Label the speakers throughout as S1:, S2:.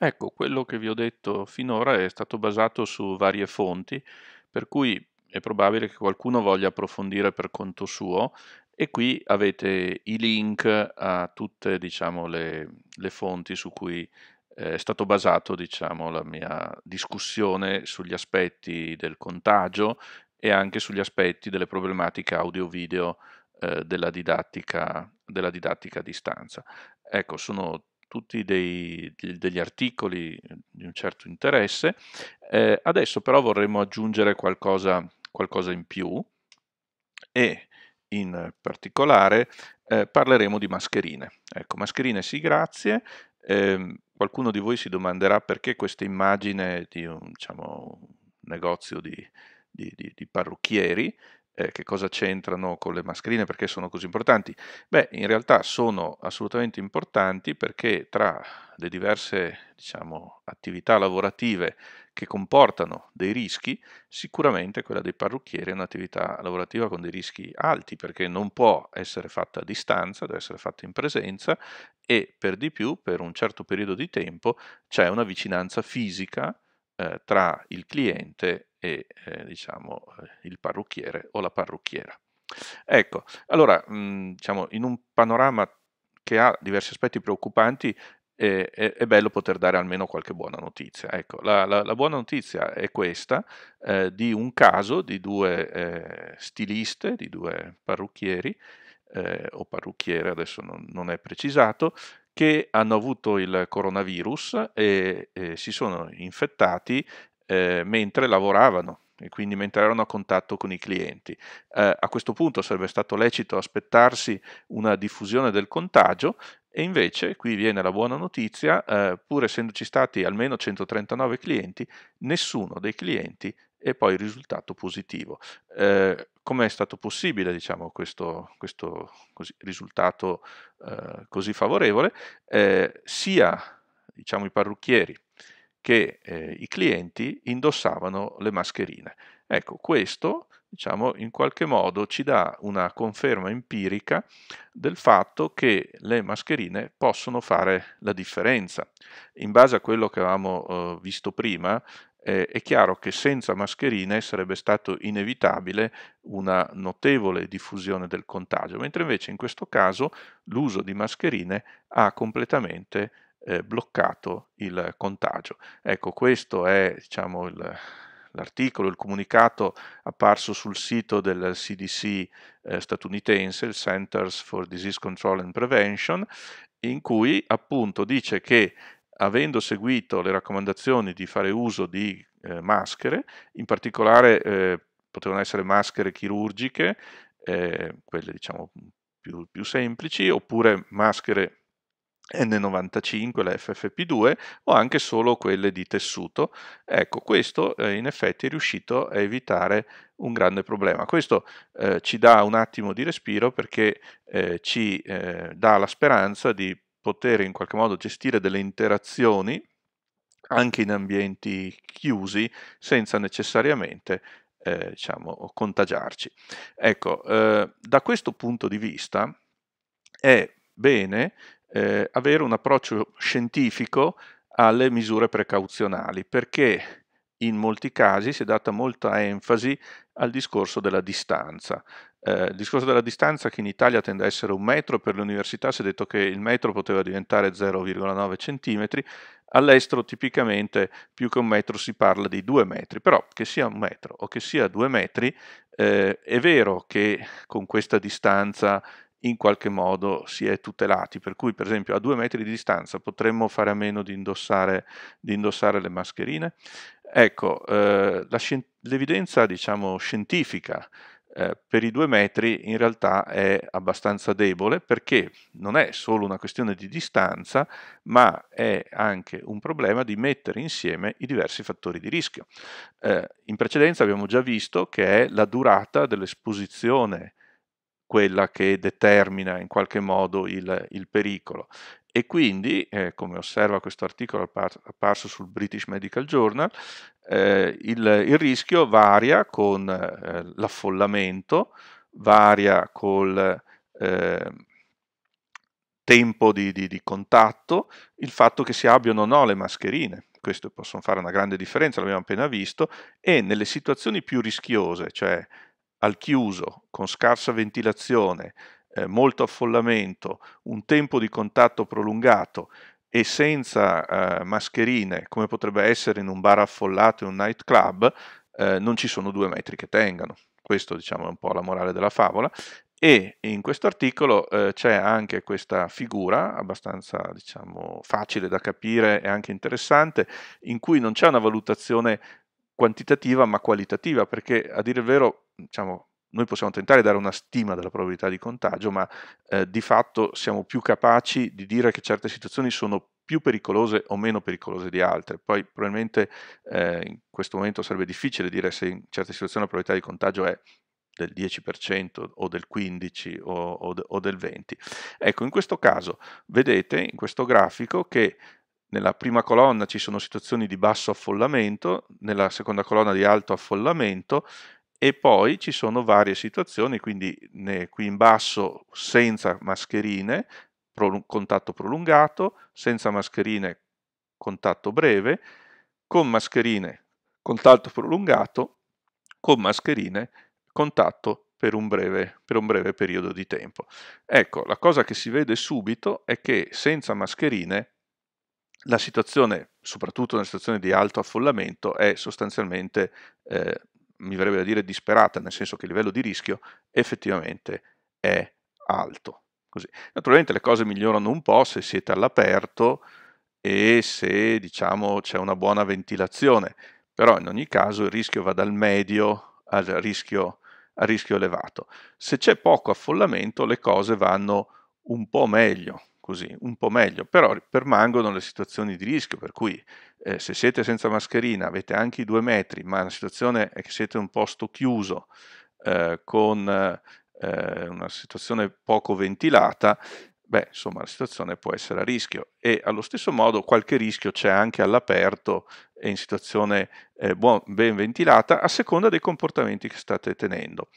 S1: Ecco, quello che vi ho detto finora è stato basato su varie fonti, per cui è probabile che qualcuno voglia approfondire per conto suo e qui avete i link a tutte diciamo, le, le, fonti su cui eh, è stato basato diciamo, la mia discussione sugli aspetti del contagio e anche sugli aspetti delle problematiche audio-video eh, della, didattica, della didattica a distanza. Ecco, sono tutti dei, degli articoli eh, di un certo interesse. Eh, adesso però vorremmo aggiungere qualcosa, qualcosa, in più e in particolare eh, parleremo di mascherine. Ecco, mascherine sì, grazie. Eh, qualcuno di voi si domanderà perché questa immagine di un, diciamo, negozio di, di, di, di parrucchieri eh, che cosa c'entrano con le mascherine, perché sono così importanti? Beh, in realtà sono assolutamente importanti perché tra le diverse diciamo, attività lavorative che comportano dei rischi, sicuramente quella dei parrucchieri è un'attività lavorativa con dei rischi alti perché non può essere fatta a distanza, deve essere fatta in presenza e per di più per un certo periodo di tempo c'è una vicinanza fisica eh, tra il cliente e eh, diciamo, eh, il parrucchiere o la parrucchiera. Ecco, allora, mh, mhmm, diciamo, in un panorama che ha diversi aspetti preoccupanti, eh, è, è, bello poter dare almeno qualche buona notizia. Ecco, la, la, la buona notizia è questa, eh, di un caso di due eh, stiliste, di due parrucchieri, eh, o parrucchiere, adesso non, non è precisato, che hanno avuto il coronavirus e, e si sono infettati eh, mentre lavoravano e quindi mentre erano a contatto con i clienti. Eh, a questo punto sarebbe stato lecito aspettarsi una diffusione del contagio e invece, qui viene la buona notizia, eh, pur essendoci stati almeno 139 clienti, nessuno dei clienti è poi risultato positivo. Eh, Come è stato possibile diciamo, questo, questo così, risultato eh, così favorevole? Eh, sia diciamo, i parrucchieri che eh, i clienti indossavano le mascherine. Ecco, questo diciamo, in qualche modo ci dà una conferma empirica del fatto che le mascherine possono fare la differenza. In base a quello che avevamo eh, visto prima, eh, è chiaro che senza mascherine sarebbe stato inevitabile una notevole diffusione del contagio, mentre invece in questo caso l'uso di mascherine ha completamente eh, bloccato il contagio. Ecco, questo è diciamo, il, l'articolo, il comunicato apparso sul sito del CDC eh, statunitense, il Centers for Disease Control and Prevention, in cui appunto dice che avendo seguito le raccomandazioni di fare uso di eh, maschere, in particolare eh, potevano essere maschere chirurgiche, eh, quelle diciamo più, più semplici, oppure maschere N95, la FFP2 o anche solo quelle di tessuto. Ecco, questo eh, in effetti è riuscito a evitare un grande problema. Questo eh, ci dà un attimo di respiro perché eh, ci eh, dà la speranza di poter in qualche modo gestire delle interazioni anche in ambienti chiusi senza necessariamente eh, diciamo, contagiarci. Ecco, eh, da questo punto di vista è bene eh, avere un approccio scientifico alle misure precauzionali, perché in molti casi si è data molta enfasi al discorso della distanza. Eh, il discorso della distanza che in Italia tende a essere un metro, per le università si è detto che il metro poteva diventare 0,9 cm, all'estero tipicamente più che un metro si parla di due metri, però che sia un metro o che sia due metri, eh, è vero che con questa distanza in qualche modo si è tutelati, per cui per esempio a due metri di distanza potremmo fare a meno di indossare, di indossare le mascherine. Ecco, eh, scien- l'evidenza diciamo, scientifica eh, per i due metri in realtà è abbastanza debole perché non è solo una questione di distanza, ma è anche un problema di mettere insieme i diversi fattori di rischio. Eh, in precedenza abbiamo già visto che è la durata dell'esposizione quella che determina in qualche modo il, il pericolo. E quindi, eh, come osserva questo articolo apparso sul British Medical Journal, eh, il, il, rischio varia con eh, l'affollamento, varia col ehm, tempo di, di, di contatto, il fatto che si abbiano o no le mascherine questo possono fare una grande differenza, l'abbiamo appena visto, e nelle situazioni più rischiose, cioè al chiuso, con scarsa ventilazione, eh, molto affollamento, un tempo di contatto prolungato e senza eh, mascherine, come potrebbe essere in un bar affollato e un nightclub, eh, non ci sono due metri che tengano. Questo diciamo è un po' la morale della favola. E in questo articolo eh, c'è anche questa figura, abbastanza diciamo, facile da capire e anche interessante, in cui non c'è una valutazione quantitativa ma qualitativa, perché a dire il vero, diciamo, noi possiamo tentare di dare una stima della probabilità di contagio, ma eh, di fatto siamo più capaci di dire che certe situazioni sono più pericolose o meno pericolose di altre. Poi probabilmente eh, in questo momento sarebbe difficile dire se in certe situazioni la probabilità di contagio è del 10% o del 15% o, o, o del 20%. Ecco, in questo caso vedete in questo grafico che nella prima colonna ci sono situazioni di basso affollamento, nella seconda colonna di alto affollamento e poi ci sono varie situazioni, quindi ne, qui in basso senza mascherine, pro, contatto prolungato, senza mascherine, contatto breve, con mascherine, contatto prolungato, con mascherine, contatto per un, breve, per un, breve, periodo di tempo. Ecco, la cosa che si vede subito è che senza mascherine la situazione, soprattutto nelle situazione di alto affollamento, è sostanzialmente, eh, mi verrebbe da dire, disperata, nel senso che il livello di rischio effettivamente è alto. Così. Naturalmente le cose migliorano un po' se siete all'aperto e se diciamo, c'è una buona ventilazione, però in ogni caso il rischio va dal medio al rischio, al rischio elevato. Se c'è poco affollamento le cose vanno un po' meglio, così, un po' meglio, però permangono le situazioni di rischio, per cui eh, se siete senza mascherina, avete anche i due metri, ma la situazione è che siete in un posto chiuso eh, con eh, una situazione poco ventilata, beh, insomma, la situazione può essere a rischio e allo stesso modo qualche rischio c'è anche all'aperto e in situazione eh, buon, ben ventilata a seconda dei comportamenti che state tenendo,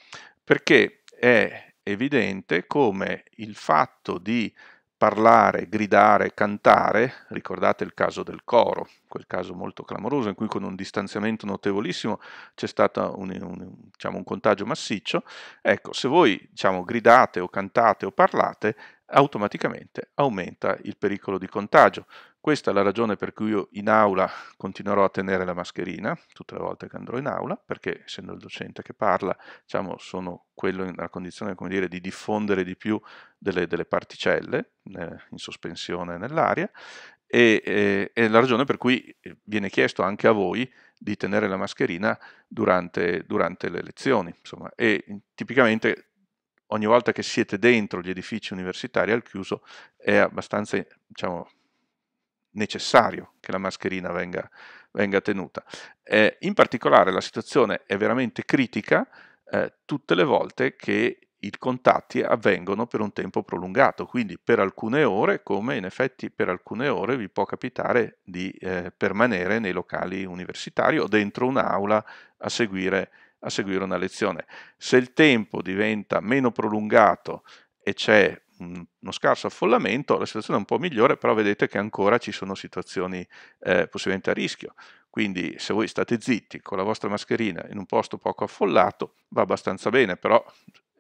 S1: perché è evidente come il fatto di parlare, gridare, cantare, ricordate il caso del coro, quel caso molto clamoroso in cui con un distanziamento notevolissimo c'è stato un, un, diciamo, un contagio massiccio, ecco, se voi diciamo, gridate o cantate o parlate, automaticamente aumenta il pericolo di contagio. Questa è la ragione per cui io in aula continuerò a tenere la mascherina tutte le volte che andrò in aula, perché essendo il docente che parla, diciamo, sono quello nella condizione dire, di diffondere di più delle, delle particelle eh, in sospensione nell'aria e, e, e, la ragione per cui viene chiesto anche a voi di tenere la mascherina durante, durante le lezioni. Insomma. E tipicamente ogni volta che siete dentro gli edifici universitari al chiuso è abbastanza diciamo, necessario che la mascherina venga, venga tenuta. Eh, in particolare la situazione è veramente critica eh, tutte le volte che i contatti avvengono per un tempo prolungato, quindi per alcune ore, come in effetti per alcune ore vi può capitare di eh, permanere nei locali universitari o dentro un'aula a seguire a seguire una lezione. Se il tempo diventa meno prolungato e c'è uno scarso affollamento, la situazione è un po' migliore, però vedete che ancora ci sono situazioni eh, possibilmente a rischio. Quindi se voi state zitti con la vostra mascherina in un posto poco affollato va abbastanza bene, però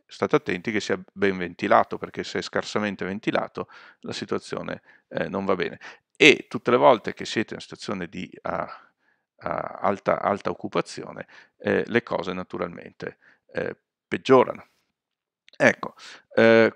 S1: state attenti che sia ben ventilato, perché se è scarsamente ventilato la situazione eh, non va bene. E tutte le volte che siete in una situazione di... Ah, alta, alta, occupazione, eh, le cose naturalmente eh, peggiorano. Ecco, eh,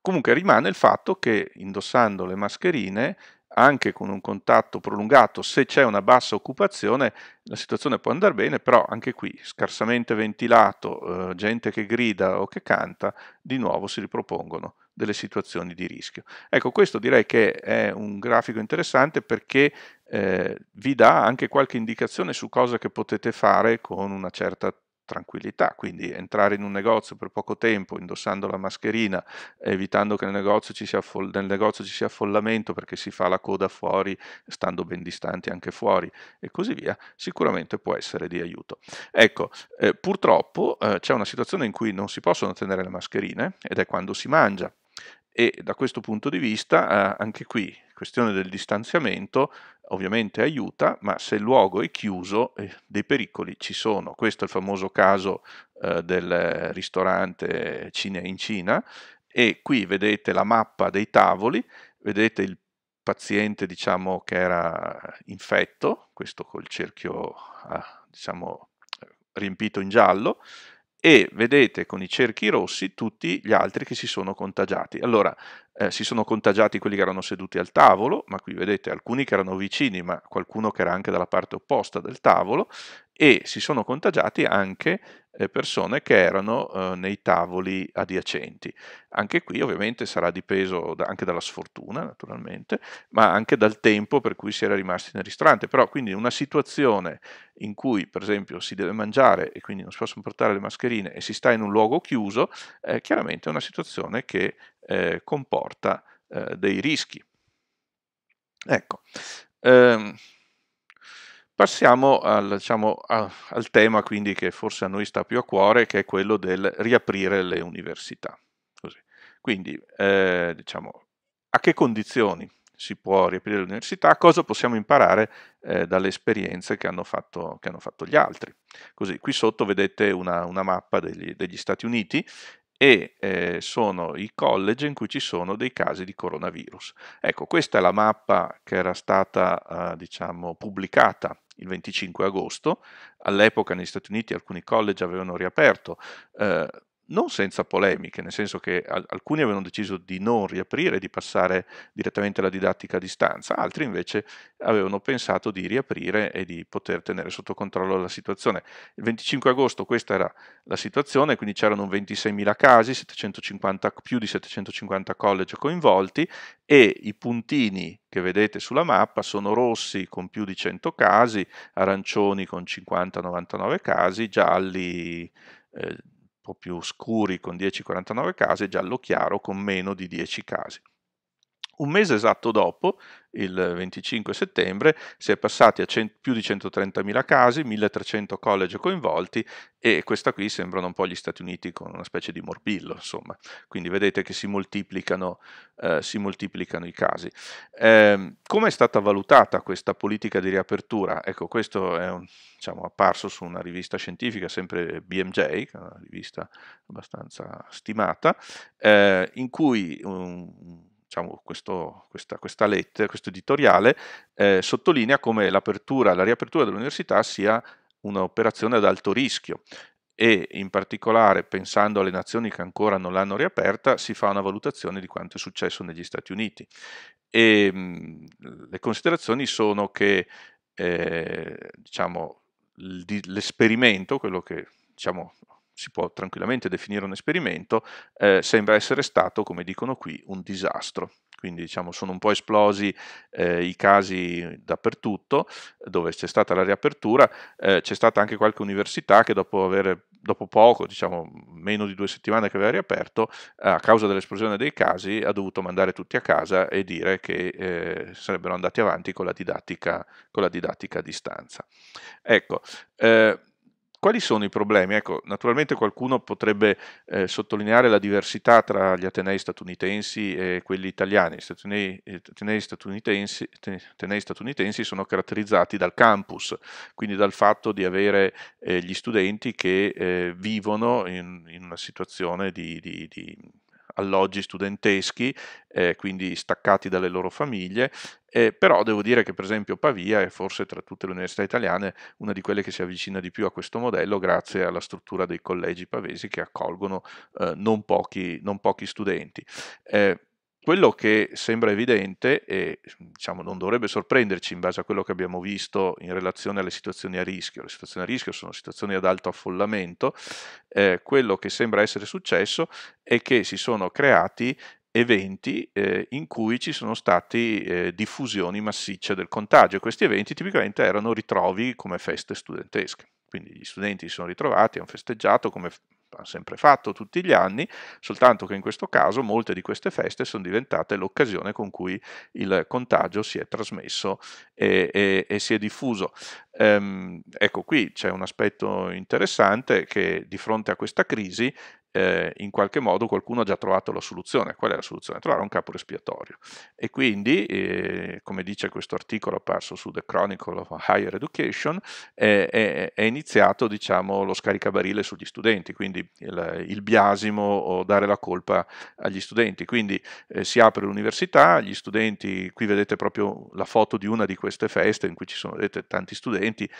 S1: comunque rimane il fatto che indossando le mascherine, anche con un contatto prolungato, se c'è una bassa occupazione, la situazione può andare bene, però anche qui scarsamente ventilato, eh, gente che grida o che canta, di nuovo si ripropongono delle situazioni di rischio. Ecco, questo direi che è un grafico interessante perché eh, vi dà anche qualche indicazione su cosa che potete fare con una certa tranquillità, quindi entrare in un negozio per poco tempo indossando la mascherina, evitando che nel negozio ci sia, nel negozio ci sia affollamento perché si fa la coda fuori, stando ben distanti anche fuori e così via, sicuramente può essere di aiuto. Ecco, eh, purtroppo eh, c'è una situazione in cui non si possono tenere le mascherine ed è quando si mangia e da questo punto di vista eh, anche qui questione del distanziamento ovviamente aiuta, ma se il luogo è chiuso eh, dei pericoli ci sono. Questo è il famoso caso eh, del ristorante Cine in Cina e qui vedete la mappa dei tavoli, vedete il paziente diciamo che era infetto, questo col cerchio ah, diciamo riempito in giallo, e vedete con i cerchi rossi tutti gli altri che si sono contagiati. Allora, eh, si sono contagiati quelli che erano seduti al tavolo, ma qui vedete alcuni che erano vicini, ma qualcuno che era anche dalla parte opposta del tavolo, e si sono contagiati anche eh, persone che erano eh, nei tavoli adiacenti. Anche qui ovviamente sarà dipeso anche dalla sfortuna, naturalmente, ma anche dal tempo per cui si era rimasti nel ristorante. Però quindi una situazione in cui per esempio si deve mangiare e quindi non si possono portare le mascherine e si sta in un luogo chiuso, è eh, chiaramente è una situazione che eh, comporta eh, dei rischi. Ecco, ehm, Passiamo al, diciamo, a, al tema quindi che forse a noi sta più a cuore, che è quello del riaprire le università. Così. Quindi, eh, diciamo, a che condizioni si può riaprire l'università, cosa possiamo imparare eh, dalle esperienze che hanno, fatto, che hanno, fatto, gli altri. Così, qui sotto vedete una, una mappa degli, degli, Stati Uniti e eh, sono i college in cui ci sono dei casi di coronavirus. Ecco, questa è la mappa che era stata eh, diciamo, pubblicata il 25 agosto. All'epoca negli Stati Uniti alcuni college avevano riaperto, eh, non senza polemiche, nel senso che alcuni avevano deciso di non riaprire, di passare direttamente alla didattica a distanza, altri invece avevano pensato di riaprire e di poter tenere sotto controllo la situazione. Il 25 agosto questa era la situazione, quindi c'erano 26.000 casi, 750, più di 750 college coinvolti e i puntini che vedete sulla mappa sono rossi con più di 100 casi, arancioni con 50-99 casi, gialli... Eh, po' più scuri con 10-49 casi, giallo chiaro con meno di 10 casi. Un mese esatto dopo, il 25 settembre, si è passati a cent- più di 130.000 casi, 1.300 college coinvolti e questa qui sembrano un po' gli Stati Uniti con una specie di morbillo, insomma. Quindi vedete che si moltiplicano, eh, si moltiplicano i casi. Eh, come è stata valutata questa politica di riapertura? Ecco, questo è un, diciamo, apparso su una rivista scientifica, sempre BMJ, una rivista abbastanza stimata, eh, in cui un diciamo, questo, questa, questa lettera, questo editoriale eh, sottolinea come l'apertura, la riapertura dell'università sia un'operazione ad alto rischio e in particolare pensando alle nazioni che ancora non l'hanno riaperta si fa una valutazione di quanto è successo negli Stati Uniti e mh, mm, le considerazioni sono che eh, diciamo, l'esperimento, quello che diciamo, si può tranquillamente definire un esperimento, eh, sembra essere stato, come dicono qui, un disastro. Quindi diciamo, sono un po' esplosi eh, i casi dappertutto, dove c'è stata la riapertura, eh, c'è stata anche qualche università che dopo, avere, dopo poco, diciamo meno di due settimane che aveva riaperto, eh, a causa dell'esplosione dei casi ha dovuto mandare tutti a casa e dire che eh, sarebbero andati avanti con la didattica, con la didattica a distanza. Ecco, eh, quali sono i problemi? Ecco, naturalmente qualcuno potrebbe eh, sottolineare la diversità tra gli atenei statunitensi e quelli italiani. Gli atenei statunitensi, atenei statunitensi, sono caratterizzati dal campus, quindi dal fatto di avere eh, gli studenti che eh, vivono in, in, una situazione di, di, di alloggi studenteschi, eh, quindi staccati dalle loro famiglie, eh, però devo dire che per esempio Pavia è forse tra tutte le università italiane una di quelle che si avvicina di più a questo modello grazie alla struttura dei collegi pavesi che accolgono eh, non, pochi, non, pochi, studenti. Eh, quello che sembra evidente e diciamo, non dovrebbe sorprenderci in base a quello che abbiamo visto in relazione alle situazioni a rischio, le situazioni a rischio sono situazioni ad alto affollamento, eh, quello che sembra essere successo è che si sono creati eventi eh, in cui ci sono state eh, diffusioni massicce del contagio e questi eventi tipicamente erano ritrovi come feste studentesche. Quindi gli studenti si sono ritrovati, hanno festeggiato come hanno sempre fatto tutti gli anni, soltanto che in questo caso molte di queste feste sono diventate l'occasione con cui il contagio si è trasmesso e, e, e si è diffuso. Ehm, ecco qui c'è un aspetto interessante che di fronte a questa crisi eh, in qualche modo qualcuno ha già trovato la soluzione. Qual è la soluzione? Trovare un capo espiatorio. E quindi, eh, come dice questo articolo apparso su The Chronicle of Higher Education, eh, è, è, iniziato diciamo, lo scaricabarile sugli studenti, quindi il, il, biasimo o dare la colpa agli studenti. Quindi eh, si apre l'università, gli studenti, qui vedete proprio la foto di una di queste feste in cui ci sono vedete, tanti studenti,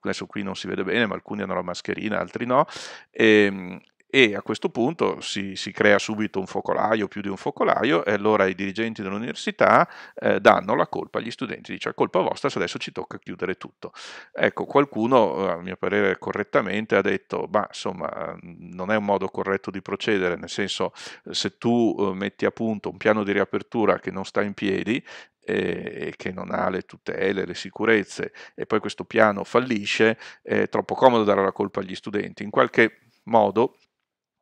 S1: adesso qui non si vede bene, ma alcuni hanno la mascherina, altri no. E, ehm, e a questo punto si, si, crea subito un focolaio, più di un focolaio, e allora i dirigenti dell'università eh, danno la colpa agli studenti, dice colpa vostra se adesso ci tocca chiudere tutto. Ecco, qualcuno, eh, a mio parere correttamente, ha detto, ma insomma, non è un modo corretto di procedere, nel senso se tu eh, metti a punto un piano di riapertura che non sta in piedi, eh, e che non ha le tutele, le sicurezze e poi questo piano fallisce, è troppo comodo dare la colpa agli studenti. In qualche modo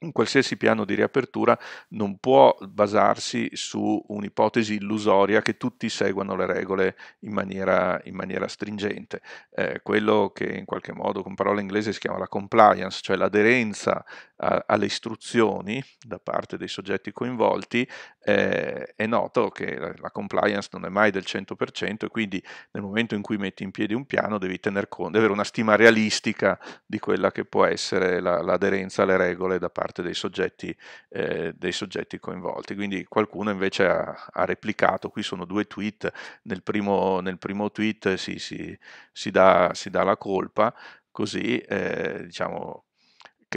S1: un qualsiasi piano di riapertura non può basarsi su un'ipotesi illusoria che tutti seguano le regole in maniera, in maniera stringente. Eh, quello che in qualche modo con parola inglese si chiama la compliance, cioè l'aderenza a, alle istruzioni da parte dei soggetti coinvolti, eh, è noto che la, la, compliance non è mai del 100% e quindi nel momento in cui metti in piedi un piano devi tener conto, avere una stima realistica di quella che può essere la, l'aderenza alle regole da parte dei soggetti, eh, dei soggetti coinvolti. Quindi qualcuno invece ha, ha, replicato, qui sono due tweet, nel primo, nel primo tweet si, si, si, dà, si dà la colpa, così eh, diciamo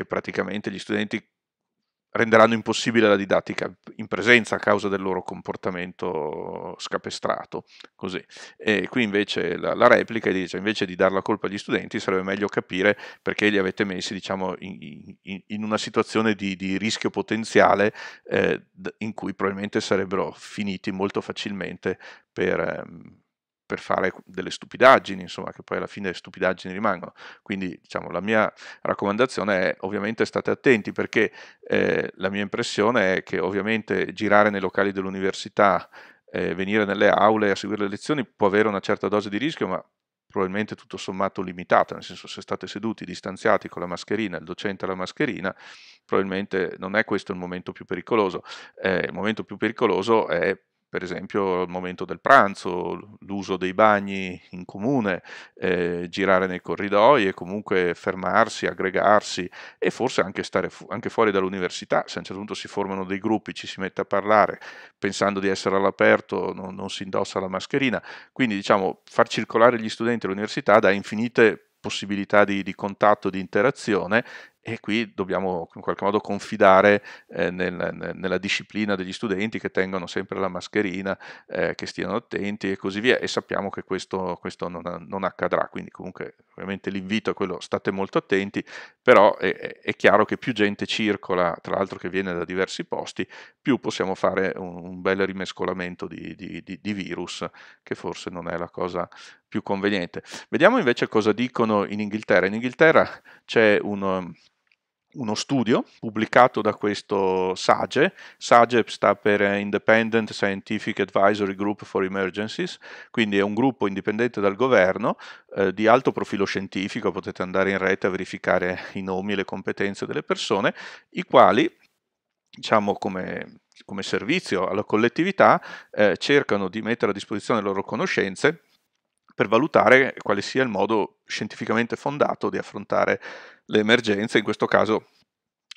S1: che praticamente gli studenti renderanno impossibile la didattica in presenza a causa del loro comportamento scapestrato. Così. E qui invece la, la replica dice, invece di dar la colpa agli studenti, sarebbe meglio capire perché li avete messi diciamo, in, in, in una situazione di, di rischio potenziale eh, in cui probabilmente sarebbero finiti molto facilmente per... Ehm, per fare delle stupidaggini, insomma, che poi alla fine le stupidaggini rimangono. Quindi, diciamo, la mia raccomandazione è ovviamente state attenti perché eh, la mia impressione è che ovviamente girare nei locali dell'università, eh, venire nelle aule a seguire le lezioni può avere una certa dose di rischio, ma probabilmente tutto sommato limitata, nel senso se state seduti, distanziati con la mascherina, il docente ha la mascherina, probabilmente non è questo il momento più pericoloso, eh, il momento più pericoloso è per esempio il momento del pranzo, l'uso dei bagni in comune, eh, girare nei corridoi e comunque fermarsi, aggregarsi e forse anche stare fu- anche fuori dall'università, se a un certo punto si formano dei gruppi, ci si mette a parlare, pensando di essere all'aperto non, non si indossa la mascherina, quindi diciamo far circolare gli studenti all'università dà infinite possibilità di, di contatto, di interazione e qui dobbiamo in qualche modo confidare eh, nel, nella disciplina degli studenti che tengono sempre la mascherina, eh, che stiano attenti e così via e sappiamo che questo, questo non, non, accadrà, quindi comunque ovviamente l'invito è quello state molto attenti, però è, è chiaro che più gente circola, tra l'altro che viene da diversi posti, più possiamo fare un, un bel rimescolamento di, di, di, di virus, che forse non è la cosa più conveniente. Vediamo invece cosa dicono in Inghilterra. In Inghilterra c'è un uno studio pubblicato da questo SAGE, SAGE sta per Independent Scientific Advisory Group for Emergencies, quindi è un gruppo indipendente dal governo eh, di alto profilo scientifico, potete andare in rete a verificare i nomi e le competenze delle persone, i quali, diciamo come, come servizio alla collettività, eh, cercano di mettere a disposizione le loro conoscenze per valutare quale sia il modo scientificamente fondato di affrontare le emergenze, in questo caso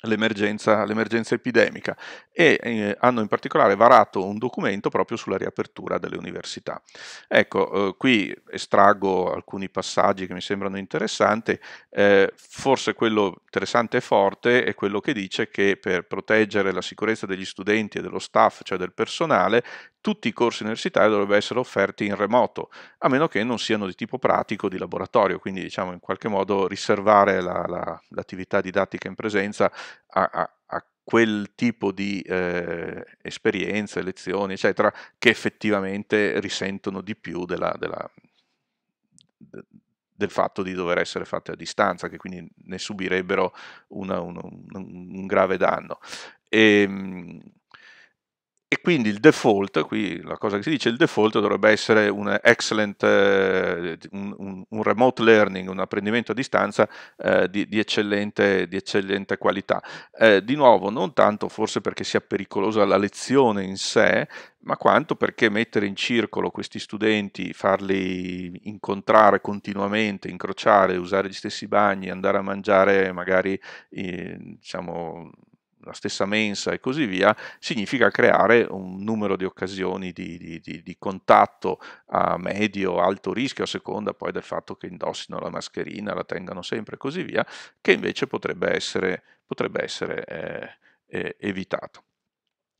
S1: l'emergenza, l'emergenza epidemica, e eh, hanno in particolare varato un documento proprio sulla riapertura delle università. Ecco, eh, qui estraggo alcuni passaggi che mi sembrano interessanti, eh, forse quello interessante e forte è quello che dice che per proteggere la sicurezza degli studenti e dello staff, cioè del personale, tutti i corsi universitari dovrebbero essere offerti in remoto, a meno che non siano di tipo pratico, di laboratorio, quindi diciamo in qualche modo riservare la, la, l'attività didattica in presenza a, a, a quel tipo di eh, esperienze, lezioni, eccetera, che effettivamente risentono di più della, della, del fatto di dover essere fatte a distanza, che quindi ne subirebbero una, un, un, un, grave danno. E, ehm, e quindi il default, qui la cosa che si dice, il default dovrebbe essere un excellent, eh, un, un, remote learning, un apprendimento a distanza eh, di, di, eccellente, di, eccellente, qualità. Eh, di nuovo, non tanto forse perché sia pericolosa la lezione in sé, ma quanto perché mettere in circolo questi studenti, farli incontrare continuamente, incrociare, usare gli stessi bagni, andare a mangiare magari, eh, diciamo, la stessa mensa e così via, significa creare un numero di occasioni di, di, di, di contatto a medio alto rischio, a seconda poi del fatto che indossino la mascherina, la tengano sempre e così via, che invece potrebbe essere, potrebbe essere eh, eh, evitato.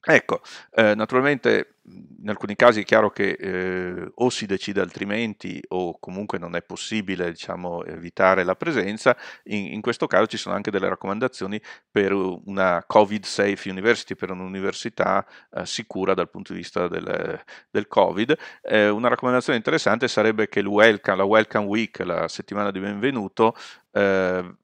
S1: Ecco, eh, naturalmente in alcuni casi è chiaro che eh, o si decide altrimenti o comunque non è possibile diciamo, evitare la presenza, in, in, questo caso ci sono anche delle raccomandazioni per una Covid Safe University, per un'università eh, sicura dal punto di vista del, del Covid. Eh, una raccomandazione interessante sarebbe che welcome, la Welcome Week, la settimana di benvenuto, eh,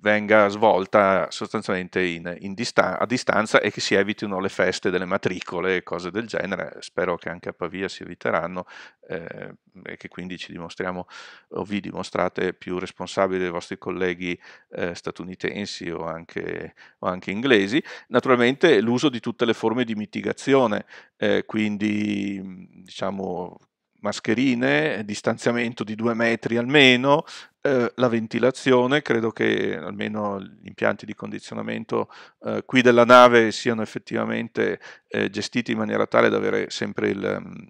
S1: venga svolta sostanzialmente in, in distan- a distanza e che si evitino le feste delle matricole, cose cose del genere, spero che anche a Pavia si eviteranno eh, e che quindi ci dimostriamo o vi dimostrate più responsabili dei vostri colleghi eh, statunitensi o anche, o anche, inglesi. Naturalmente l'uso di tutte le forme di mitigazione, eh, quindi diciamo mascherine, distanziamento di due metri almeno, Ehm, la ventilazione, credo che almeno gli impianti di condizionamento eh, qui della nave siano effettivamente eh, gestiti in maniera tale da avere sempre il, ehm,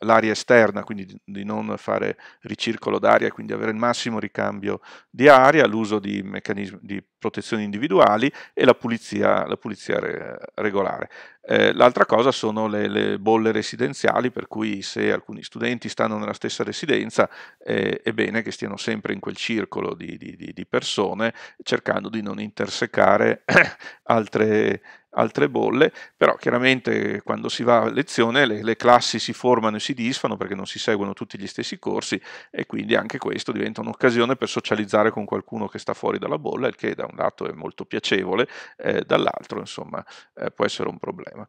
S1: l'aria esterna, quindi di non fare ricircolo d'aria, quindi avere il massimo ricambio di aria, l'uso di meccanismi di protezioni individuali e la pulizia, la pulizia re, regolare. Eh, l'altra cosa sono le, le, bolle residenziali, per cui se alcuni studenti stanno nella stessa residenza eh, è bene che stiano sempre in quel circolo di, di, di persone, cercando di non intersecare altre, altre bolle, però chiaramente quando si va a lezione le, le classi si formano e si disfano perché non si seguono tutti gli stessi corsi e quindi anche questo diventa un'occasione per socializzare con qualcuno che sta fuori dalla bolla, il che da un lato è molto piacevole, eh, dall'altro insomma eh, può essere un problema.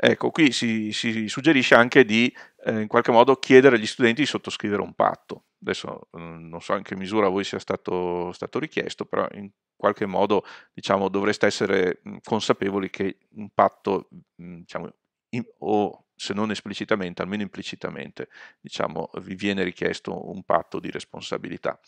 S1: Ecco, qui si, si suggerisce anche di eh, in qualche modo chiedere agli studenti di sottoscrivere un patto adesso uhm, non so in che misura a voi sia stato, stato richiesto, però in qualche modo diciamo, dovreste essere mhmm, consapevoli che un patto mhmm, diciamo, in, o se non esplicitamente, almeno implicitamente, diciamo, vi viene richiesto un patto di responsabilità.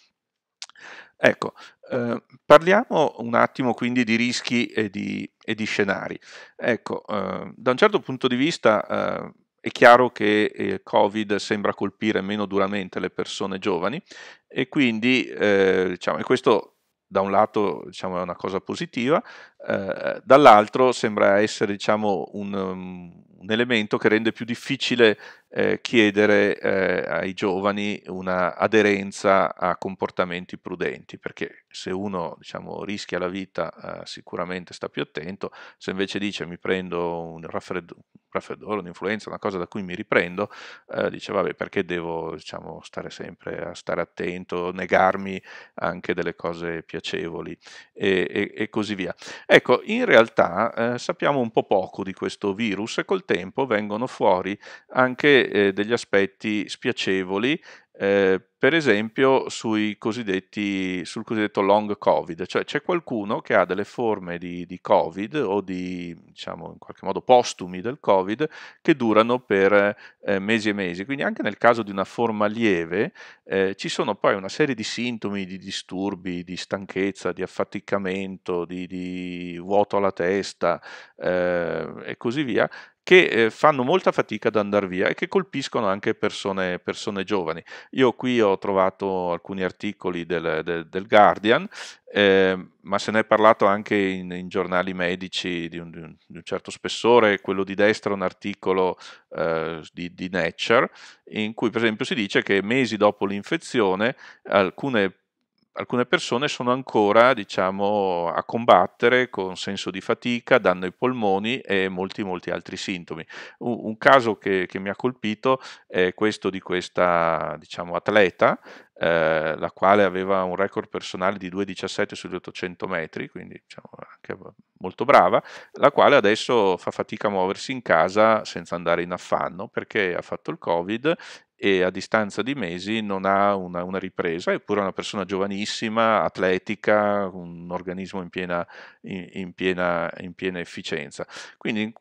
S1: Ecco, eh, parliamo un attimo quindi di rischi e di, e di scenari. Ecco, eh, da un certo punto di vista eh, è chiaro che il eh, Covid sembra colpire meno duramente le persone giovani e quindi eh, diciamo, e questo da un lato diciamo, è una cosa positiva, eh, dall'altro sembra essere diciamo, un, mm, un, elemento che rende più difficile eh, chiedere eh, ai giovani un'aderenza a comportamenti prudenti, perché se uno diciamo, rischia la vita eh, sicuramente sta più attento, se invece dice mi prendo un, raffreddo, raffreddore, un'influenza, una cosa da cui mi riprendo, eh, dice vabbè perché devo diciamo, stare sempre a stare attento, negarmi anche delle cose piacevoli e, e, e così via. Ecco, in realtà eh, sappiamo un po' poco di questo virus e col tempo vengono fuori anche eh, degli aspetti spiacevoli eh, per esempio sul cosiddetto long covid, cioè c'è qualcuno che ha delle forme di, di covid o di, diciamo, in qualche modo postumi del covid che durano per eh, mesi e mesi, quindi anche nel caso di una forma lieve eh, ci sono poi una serie di sintomi, di disturbi, di stanchezza, di affaticamento, di, di vuoto alla testa eh, e così via, che eh, fanno molta fatica ad andare via e che colpiscono anche persone, persone giovani. Io qui ho ho trovato alcuni articoli del, del, del Guardian, eh, ma se ne è parlato anche in, in giornali medici di un, di, un, di un, certo spessore, quello di destra è un articolo eh, di, di Nature, in cui per esempio si dice che mesi dopo l'infezione alcune alcune persone sono ancora diciamo, a combattere con senso di fatica, danno ai polmoni e molti, molti altri sintomi. Un, un caso che, che, mi ha colpito è questo di questa diciamo, atleta, eh, la quale aveva un record personale di 2,17 sugli 800 metri, quindi diciamo, anche molto brava, la quale adesso fa fatica a muoversi in casa senza andare in affanno perché ha fatto il Covid e a distanza di mesi non ha una, una ripresa, eppure è una persona giovanissima, atletica, un organismo in piena, in, in piena, in piena efficienza. Quindi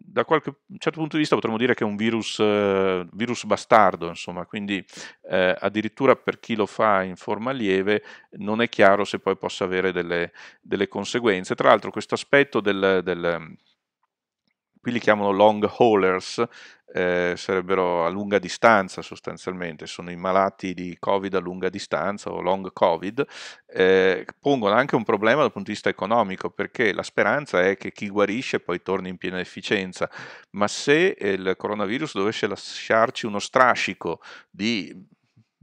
S1: da qualche certo punto di vista potremmo dire che è un virus, eh, virus bastardo, insomma, quindi eh, addirittura per chi lo fa in forma lieve non è chiaro se poi possa avere delle, delle conseguenze. Tra l'altro questo aspetto del, del qui li chiamano long haulers, eh, sarebbero a lunga distanza sostanzialmente, sono i malati di Covid a lunga distanza o long Covid, eh, pongono anche un problema dal punto di vista economico perché la speranza è che chi guarisce poi torni in piena efficienza, ma se eh, il coronavirus dovesse lasciarci uno strascico di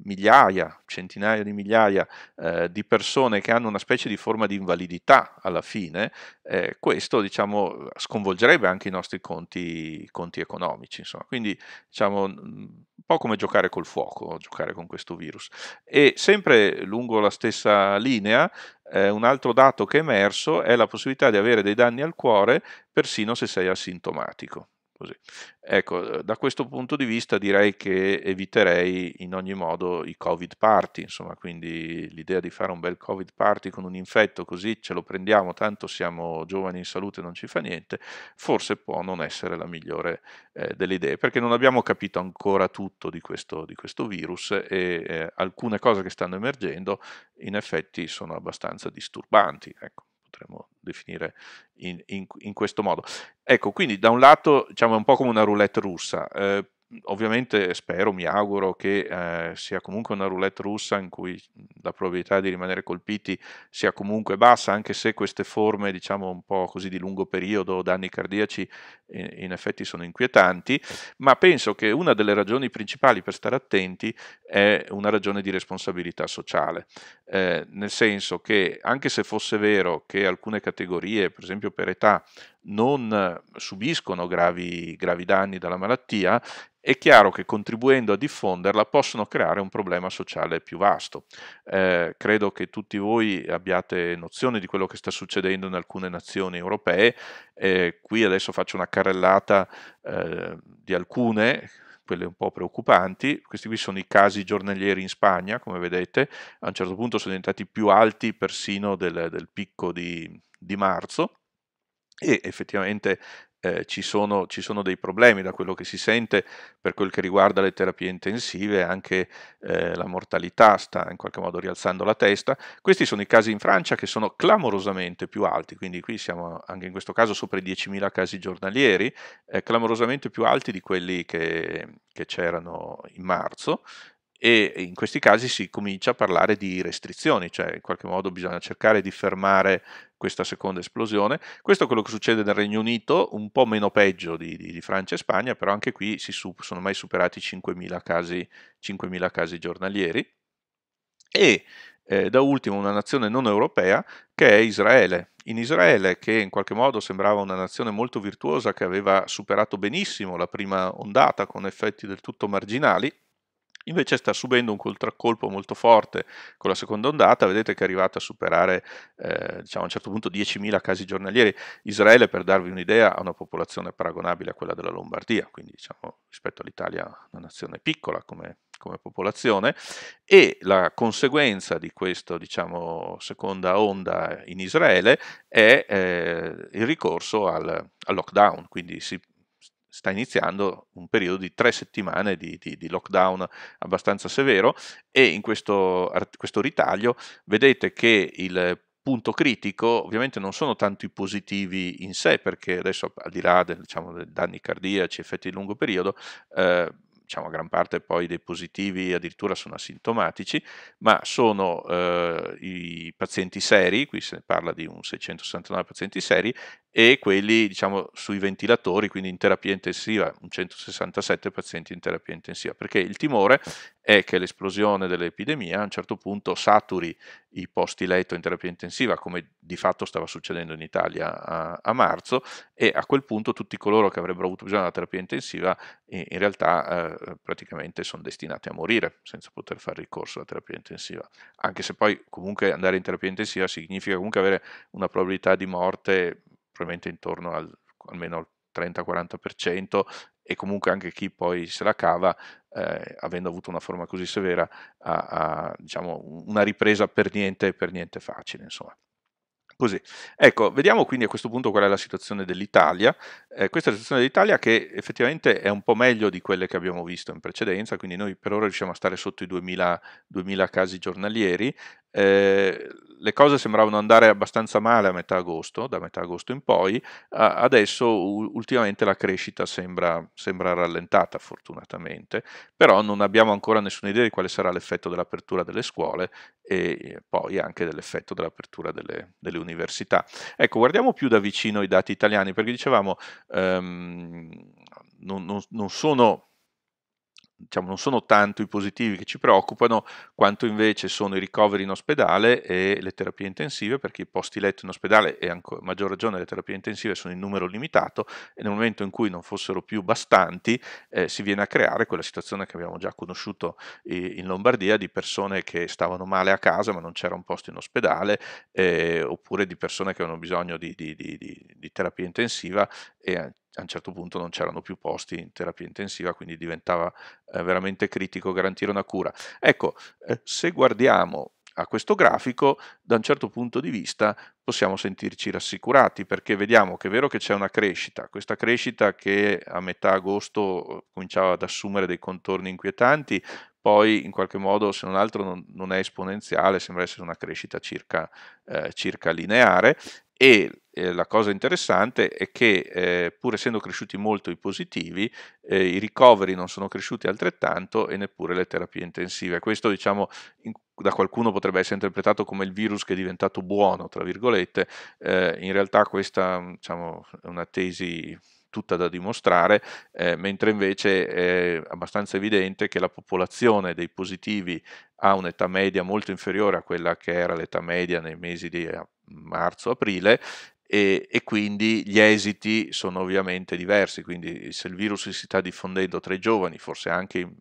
S1: migliaia, centinaia di migliaia eh, di persone che hanno una specie di forma di invalidità alla fine, eh, questo diciamo, sconvolgerebbe anche i nostri conti, conti economici. Insomma. Quindi diciamo, un po' come giocare col fuoco, giocare con questo virus. E sempre lungo la stessa linea, eh, un altro dato che è emerso è la possibilità di avere dei danni al cuore persino se sei asintomatico. Così. Ecco, eh, da questo punto di vista direi che eviterei in ogni modo i covid party, insomma, quindi l'idea di fare un bel covid party con un infetto così ce lo prendiamo, tanto siamo giovani in salute, e non ci fa niente, forse può non essere la migliore eh, delle idee, perché non abbiamo capito ancora tutto di questo, di questo virus e eh, alcune cose che stanno emergendo in effetti sono abbastanza disturbanti. Ecco potremmo definire in, in, in, questo modo. Ecco, quindi da un lato diciamo, è un po' come una roulette russa, eh, ovviamente spero, mi auguro che eh, sia comunque una roulette russa in cui la probabilità di rimanere colpiti sia comunque bassa, anche se queste forme, diciamo un po' così di lungo periodo, danni cardiaci, in, eh, in effetti sono inquietanti, ma penso che una delle ragioni principali per stare attenti è una ragione di responsabilità sociale eh, nel senso che anche se fosse vero che alcune categorie, per esempio per età, non subiscono gravi, gravi danni dalla malattia, è chiaro che contribuendo a diffonderla possono creare un problema sociale più vasto. Eh, credo che tutti voi abbiate nozione di quello che sta succedendo in alcune nazioni europee. Eh, qui adesso faccio una carrellata eh, di alcune, quelle un po' preoccupanti. Questi qui sono i casi giornalieri in Spagna, come vedete, a un certo punto sono diventati più alti persino del, del picco di, di marzo e effettivamente eh, ci, sono, ci, sono, dei problemi da quello che si sente per quel che riguarda le terapie intensive, anche eh, la mortalità sta in qualche modo rialzando la testa. Questi sono i casi in Francia che sono clamorosamente più alti, quindi qui siamo anche in questo caso sopra i 10.000 casi giornalieri, eh, clamorosamente più alti di quelli che, che c'erano in marzo e in questi casi si comincia a parlare di restrizioni, cioè in qualche modo bisogna cercare di fermare questa seconda esplosione. Questo è quello che succede nel Regno Unito, un po' meno peggio di, di, di Francia e Spagna, però anche qui si su, sono mai superati 5.000 casi, 5.000 casi giornalieri. E eh, da ultimo una nazione non europea che è Israele. In Israele, che in qualche modo sembrava una nazione molto virtuosa che aveva superato benissimo la prima ondata con effetti del tutto marginali, invece sta subendo un contraccolpo molto forte con la seconda ondata, vedete che è arrivata a superare eh, diciamo, a un certo punto 10.000 casi giornalieri, Israele per darvi un'idea ha una popolazione paragonabile a quella della Lombardia, quindi diciamo, rispetto all'Italia una nazione piccola come, come popolazione e la conseguenza di questa diciamo, seconda onda in Israele è eh, il ricorso al, al lockdown, quindi si sta iniziando un periodo di tre settimane di, di, di lockdown abbastanza severo e in questo, questo ritaglio vedete che il punto critico ovviamente non sono tanto i positivi in sé perché adesso al di là del, diciamo, dei danni cardiaci, effetti di lungo periodo, eh, diciamo gran parte poi dei positivi addirittura sono asintomatici, ma sono eh, i pazienti seri, qui se ne parla di un 669 pazienti seri, e quelli diciamo, sui ventilatori, quindi in terapia intensiva, 167 pazienti in terapia intensiva, perché il timore è che l'esplosione dell'epidemia a un certo punto saturi i posti letto in terapia intensiva, come di fatto stava succedendo in Italia a, a marzo, e a quel punto tutti coloro che avrebbero avuto bisogno della terapia intensiva in, in realtà eh, praticamente sono destinati a morire senza poter fare ricorso alla terapia intensiva, anche se poi comunque andare in terapia intensiva significa comunque avere una probabilità di morte probabilmente intorno al almeno al 30-40% e comunque anche chi poi se la cava, eh, avendo avuto una forma così severa, ha, ha diciamo, una ripresa per niente, per niente facile. Insomma. Così. Ecco, vediamo quindi a questo punto qual è la situazione dell'Italia. Eh, questa è la situazione dell'Italia che effettivamente è un po' meglio di quelle che abbiamo visto in precedenza, quindi noi per ora riusciamo a stare sotto i 2000, 2000 casi giornalieri, eh, le cose sembravano andare abbastanza male a metà agosto, da metà agosto in poi, adesso ultimamente la crescita sembra, sembra, rallentata fortunatamente, però non abbiamo ancora nessuna idea di quale sarà l'effetto dell'apertura delle scuole e poi anche dell'effetto dell'apertura delle, delle università. Ecco, guardiamo più da vicino i dati italiani perché dicevamo ehm, non, non, non sono diciamo, non sono tanto i positivi che ci preoccupano, quanto invece sono i ricoveri in ospedale e le terapie intensive, perché i posti letto in ospedale e a maggior ragione le terapie intensive sono in numero limitato e nel momento in cui non fossero più bastanti eh, si viene a creare quella situazione che abbiamo già conosciuto in Lombardia di persone che stavano male a casa ma non c'era un posto in ospedale, eh, oppure di persone che avevano bisogno di, di, di, di terapia intensiva e a un certo punto non c'erano più posti in terapia intensiva, quindi diventava eh, veramente critico garantire una cura. Ecco, eh, se guardiamo a questo grafico, da un certo punto di vista possiamo sentirci rassicurati perché vediamo che è vero che c'è una crescita, questa crescita che a metà agosto eh, cominciava ad assumere dei contorni inquietanti, poi in qualche modo se non altro non, non è esponenziale, sembra essere una crescita circa, eh, circa lineare e eh, la cosa interessante è che eh, pur essendo cresciuti molto i positivi, eh, i ricoveri non sono cresciuti altrettanto e neppure le terapie intensive. Questo diciamo in, da qualcuno potrebbe essere interpretato come il virus che è diventato buono, tra virgolette, eh, in realtà questa diciamo, è una tesi tutta da dimostrare, eh, mentre invece è abbastanza evidente che la popolazione dei positivi ha un'età media molto inferiore a quella che era l'età media nei mesi di eh, marzo-aprile e, e, quindi gli esiti sono ovviamente diversi, quindi se il virus si sta diffondendo tra i giovani, forse anche in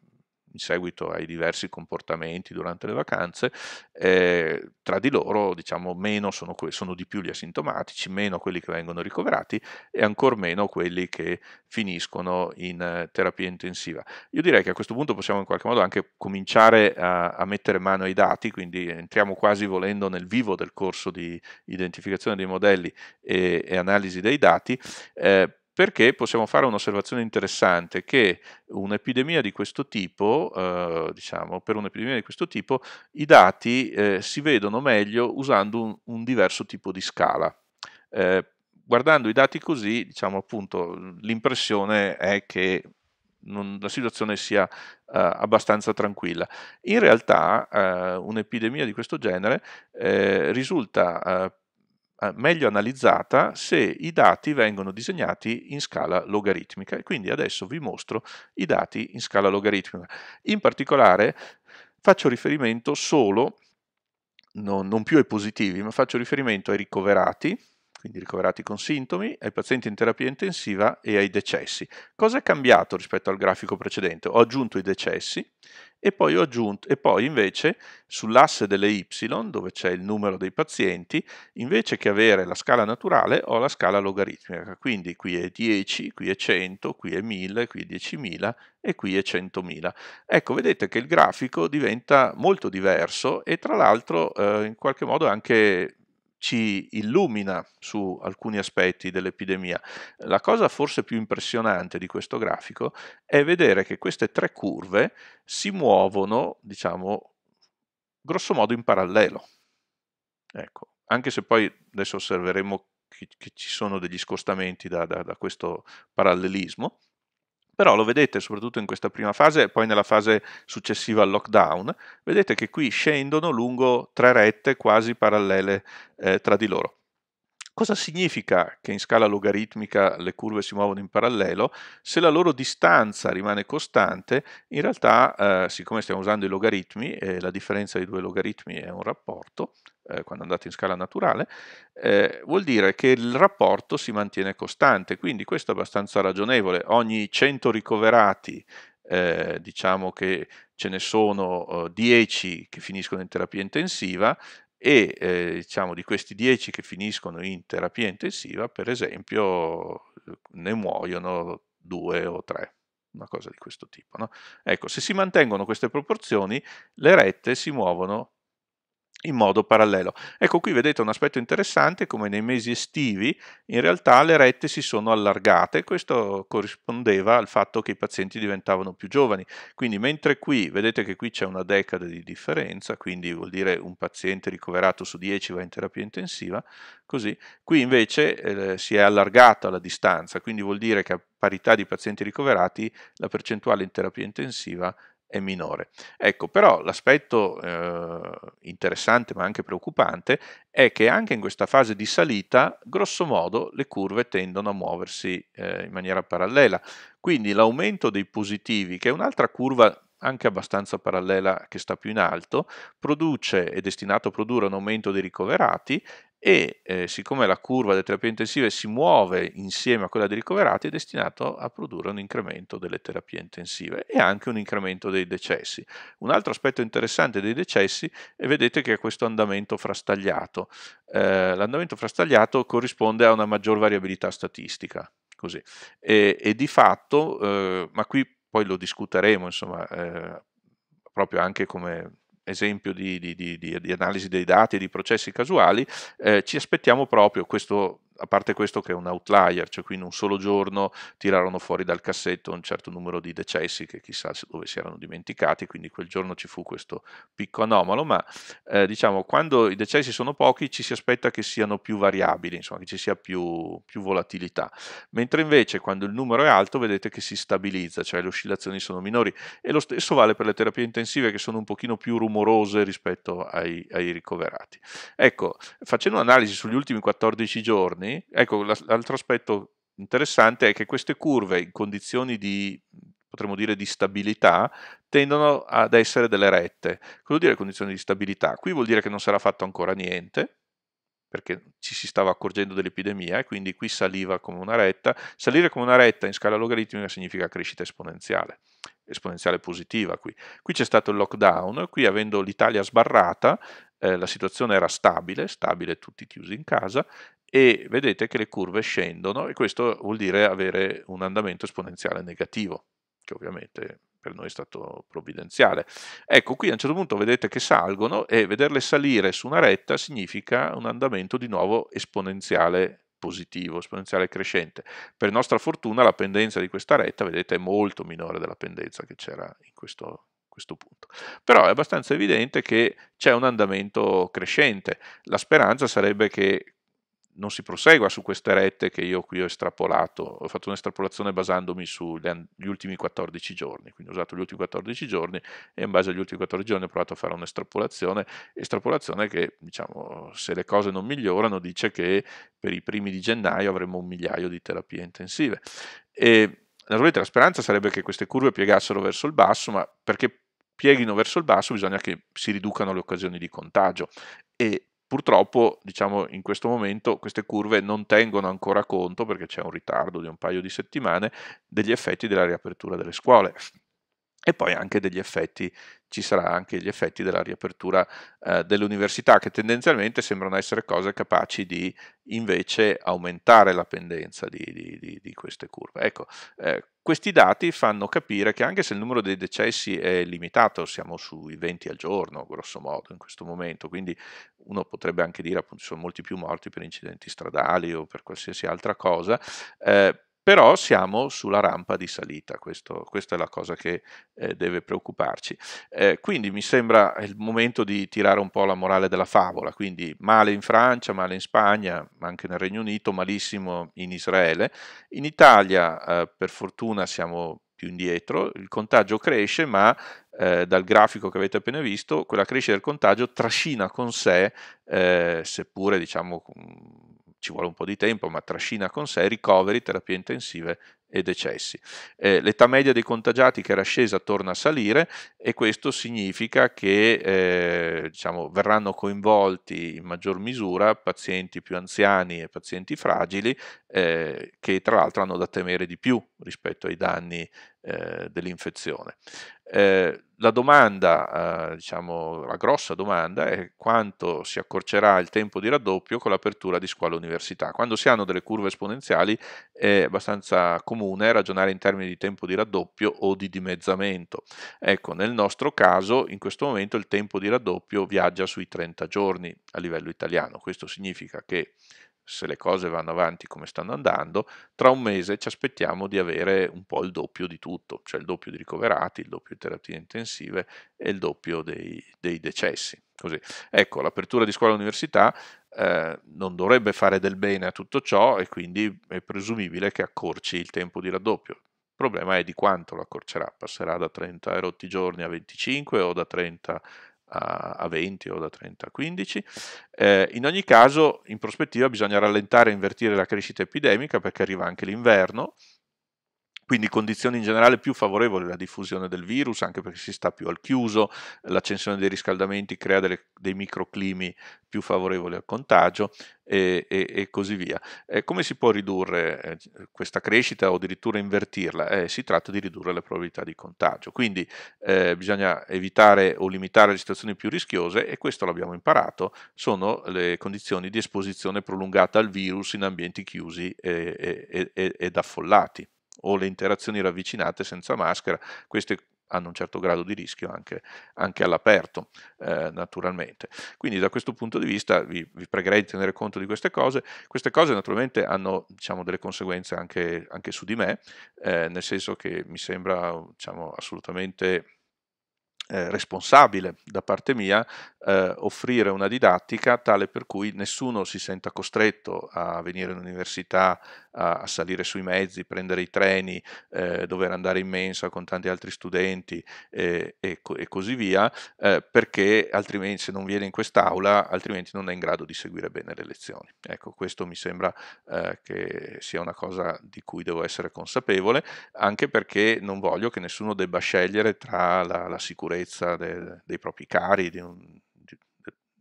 S1: in seguito ai diversi comportamenti durante le vacanze, eh, tra di loro diciamo meno sono, que- sono, di più gli asintomatici, meno quelli che vengono ricoverati e ancor meno quelli che finiscono in eh, terapia intensiva. Io direi che a questo punto possiamo in qualche modo anche cominciare a, a mettere mano ai dati, quindi entriamo quasi volendo nel vivo del corso di identificazione dei modelli e, e analisi dei dati. Eh, perché possiamo fare un'osservazione interessante che un'epidemia di questo tipo, eh, diciamo, per un'epidemia di questo tipo, i dati eh, si vedono meglio usando un, un diverso tipo di scala. Eh, guardando i dati così, diciamo appunto, l'impressione è che non, la situazione sia eh, abbastanza tranquilla. In realtà eh, un'epidemia di questo genere eh, risulta eh, meglio analizzata se i dati vengono disegnati in scala logaritmica e quindi adesso vi mostro i dati in scala logaritmica. In particolare faccio riferimento solo, no, non più ai positivi, ma faccio riferimento ai ricoverati, quindi ricoverati con sintomi, ai pazienti in terapia intensiva e ai decessi. Cosa è cambiato rispetto al grafico precedente? Ho aggiunto i decessi e poi, aggiunto, e poi invece sull'asse delle Y, dove c'è il numero dei pazienti, invece che avere la scala naturale ho la scala logaritmica, quindi qui è 10, qui è 100, qui è 1000, qui è 10.000 e qui è 100.000. Ecco, vedete che il grafico diventa molto diverso e tra l'altro eh, in qualche modo anche ci illumina su alcuni aspetti dell'epidemia. La cosa forse più impressionante di questo grafico è vedere che queste tre curve si muovono, diciamo, grossomodo in parallelo. Ecco, anche se poi adesso osserveremo che, che ci sono degli scostamenti da, da, da questo parallelismo, però lo vedete soprattutto in questa prima fase e poi nella fase successiva al lockdown, vedete che qui scendono lungo tre rette quasi parallele eh, tra di loro. Cosa significa che in scala logaritmica le curve si muovono in parallelo? Se la loro distanza rimane costante, in realtà, eh, siccome stiamo usando i logaritmi, e eh, la differenza di due logaritmi è un rapporto, eh, quando andate in scala naturale, eh, vuol dire che il rapporto si mantiene costante, quindi questo è abbastanza ragionevole. Ogni 100 ricoverati eh, diciamo che ce ne sono eh, 10 che finiscono in terapia intensiva, e eh, diciamo, di questi 10 che finiscono in terapia intensiva, per esempio, ne muoiono 2 o 3, una cosa di questo tipo. No? Ecco, se si mantengono queste proporzioni, le rette si muovono in modo parallelo. Ecco qui vedete un aspetto interessante come nei mesi estivi in realtà le rette si sono allargate questo corrispondeva al fatto che i pazienti diventavano più giovani quindi mentre qui vedete che qui c'è una decade di differenza quindi vuol dire un paziente ricoverato su 10 va in terapia intensiva così qui invece eh, si è allargata la distanza quindi vuol dire che a parità di pazienti ricoverati la percentuale in terapia intensiva è è minore. Ecco, però l'aspetto eh, interessante ma anche preoccupante è che anche in questa fase di salita, grosso modo, le curve tendono a muoversi eh, in maniera parallela. Quindi l'aumento dei positivi, che è un'altra curva anche abbastanza parallela che sta più in alto, produce, è destinato a produrre un aumento dei ricoverati e eh, siccome la curva delle terapie intensive si muove insieme a quella dei ricoverati è destinato a produrre un incremento delle terapie intensive e anche un incremento dei decessi. Un altro aspetto interessante dei decessi è vedete che è questo andamento frastagliato. Eh, l'andamento frastagliato corrisponde a una maggior variabilità statistica. Così. E, e di fatto, eh, ma qui poi lo discuteremo, insomma, eh, proprio anche come esempio di, di, di, di, analisi dei dati e di processi casuali, eh, ci aspettiamo proprio questo a parte questo che è un outlier, cioè qui in un solo giorno tirarono fuori dal cassetto un certo numero di decessi che chissà dove si erano dimenticati, quindi quel giorno ci fu questo picco anomalo, ma eh, diciamo quando i decessi sono pochi ci si aspetta che siano più variabili, insomma che ci sia più, più volatilità, mentre invece quando il numero è alto vedete che si stabilizza, cioè le oscillazioni sono minori e lo stesso vale per le terapie intensive che sono un pochino più rumorose rispetto ai, ai ricoverati. Ecco, facendo un'analisi sugli ultimi 14 giorni, anni, ecco l'altro aspetto interessante è che queste curve in condizioni di potremmo dire di stabilità, tendono ad essere delle rette. Cosa vuol dire condizioni di stabilità? Qui vuol dire che non sarà fatto ancora niente, perché ci si stava accorgendo dell'epidemia e quindi qui saliva come una retta. Salire come una retta in scala logaritmica significa crescita esponenziale, esponenziale positiva qui. Qui c'è stato il lockdown, qui avendo l'Italia sbarrata, eh, la situazione era stabile, stabile tutti chiusi in casa e vedete che le curve scendono e questo vuol dire avere un andamento esponenziale negativo, che ovviamente per noi è stato provvidenziale. Ecco, qui a un certo punto vedete che salgono e vederle salire su una retta significa un andamento di nuovo esponenziale positivo, esponenziale crescente. Per nostra fortuna la pendenza di questa retta, vedete, è molto minore della pendenza che c'era in questo questo punto. Però è abbastanza evidente che c'è un andamento crescente. La speranza sarebbe che non si prosegua su queste rette che io qui ho estrapolato, ho fatto un'estrapolazione basandomi sugli ultimi 14 giorni, quindi ho usato gli ultimi 14 giorni e in base agli ultimi 14 giorni ho provato a fare un'estrapolazione, estrapolazione che diciamo se le cose non migliorano dice che per i primi di gennaio avremo un migliaio di terapie intensive. E naturalmente la speranza sarebbe che queste curve piegassero verso il basso, ma perché pieghino verso il basso bisogna che si riducano le occasioni di contagio e purtroppo diciamo in questo momento queste curve non tengono ancora conto perché c'è un ritardo di un paio di settimane degli effetti della riapertura delle scuole e poi anche degli effetti, ci saranno anche gli effetti della riapertura eh, università, che tendenzialmente sembrano essere cose capaci di invece aumentare la pendenza di, di, di, di queste curve. Ecco, eh, questi dati fanno capire che anche se il numero dei decessi è limitato, siamo sui 20 al giorno, grosso modo, in questo momento, quindi uno potrebbe anche dire appunto ci sono molti più morti per incidenti stradali o per qualsiasi altra cosa, eh, però siamo sulla rampa di salita, Questo, questa è la cosa che eh, deve preoccuparci. Eh, quindi mi sembra il momento di tirare un po' la morale della favola, quindi male in Francia, male in Spagna, ma anche nel Regno Unito, malissimo in Israele. In Italia eh, per fortuna siamo più indietro, il contagio cresce, ma eh, dal grafico che avete appena visto, quella crescita del contagio trascina con sé, eh, seppure diciamo ci vuole un po' di tempo, ma trascina con sé ricoveri, terapie intensive e decessi. Eh, l'età media dei contagiati che era scesa torna a salire e questo significa che eh, diciamo, verranno coinvolti in maggior misura pazienti più anziani e pazienti fragili eh, che tra l'altro hanno da temere di più rispetto ai danni eh, dell'infezione. Eh, la domanda, eh, diciamo, la grossa domanda è quanto si accorcerà il tempo di raddoppio con l'apertura di scuola università. Quando si hanno delle curve esponenziali è abbastanza comune comune ragionare in termini di tempo di raddoppio o di dimezzamento. Ecco, nel nostro caso in questo momento il tempo di raddoppio viaggia sui 30 giorni a livello italiano. Questo significa che se le cose vanno avanti come stanno andando, tra un mese ci aspettiamo di avere un po' il doppio di tutto, cioè il doppio di ricoverati, il doppio di terapie intensive e il doppio dei, dei decessi. Così. Ecco, l'apertura di scuola-università eh, non dovrebbe fare del bene a tutto ciò e quindi è presumibile che accorci il tempo di raddoppio. Il problema è di quanto lo accorcerà, passerà da 30 rotti giorni a 25 o da 30 a 20 o da 30 a 15. Eh, in ogni caso, in prospettiva bisogna rallentare e invertire la crescita epidemica perché arriva anche l'inverno, quindi condizioni in generale più favorevoli alla diffusione del virus, anche perché si sta più al chiuso, l'accensione dei riscaldamenti crea delle, dei microclimi più favorevoli al contagio e, e, e così via. Eh, come si può ridurre eh, questa crescita o addirittura invertirla? Eh, si tratta di ridurre le probabilità di contagio, quindi eh, bisogna evitare o limitare le situazioni più rischiose e questo l'abbiamo imparato, sono le condizioni di esposizione prolungata al virus in ambienti chiusi ed affollati o le interazioni ravvicinate senza maschera, queste hanno un certo grado di rischio anche, anche all'aperto, eh, naturalmente. Quindi da questo punto di vista vi, vi, pregherei di tenere conto di queste cose. Queste cose naturalmente hanno diciamo, delle conseguenze anche, anche, su di me, eh, nel senso che mi sembra diciamo, assolutamente... Eh, responsabile da parte mia eh, offrire una didattica tale per cui nessuno si senta costretto a venire in università a, a salire sui mezzi, prendere i treni, eh, dover andare in mensa con tanti altri studenti eh, e, e, così via, eh, perché altrimenti se non viene in quest'aula altrimenti non è in grado di seguire bene le lezioni. Ecco, questo mi sembra eh, che sia una cosa di cui devo essere consapevole, anche perché non voglio che nessuno debba scegliere tra la, la sicurezza de, dei propri cari, di un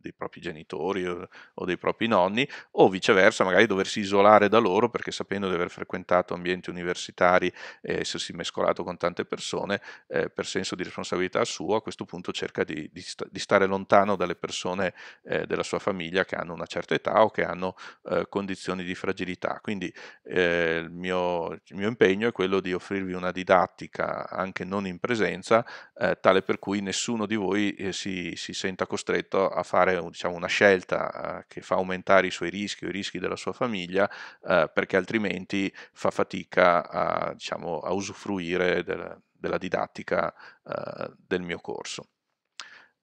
S1: dei propri genitori o, o dei propri nonni, o viceversa magari doversi isolare da loro perché sapendo di aver frequentato ambienti universitari e essersi mescolato con tante persone, eh, per senso di responsabilità sua, a questo punto cerca di, di, di stare lontano dalle persone eh, della sua famiglia che hanno una certa età o che hanno eh, condizioni di fragilità. Quindi eh, il mio, il, mio, impegno è quello di offrirvi una didattica anche non in presenza, eh, tale per cui nessuno di voi eh, si, si senta costretto a fare è diciamo, una scelta eh, che fa aumentare i suoi rischi o i rischi della sua famiglia eh, perché altrimenti fa fatica a, diciamo, a usufruire del, della didattica eh, del mio corso.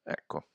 S1: Ecco.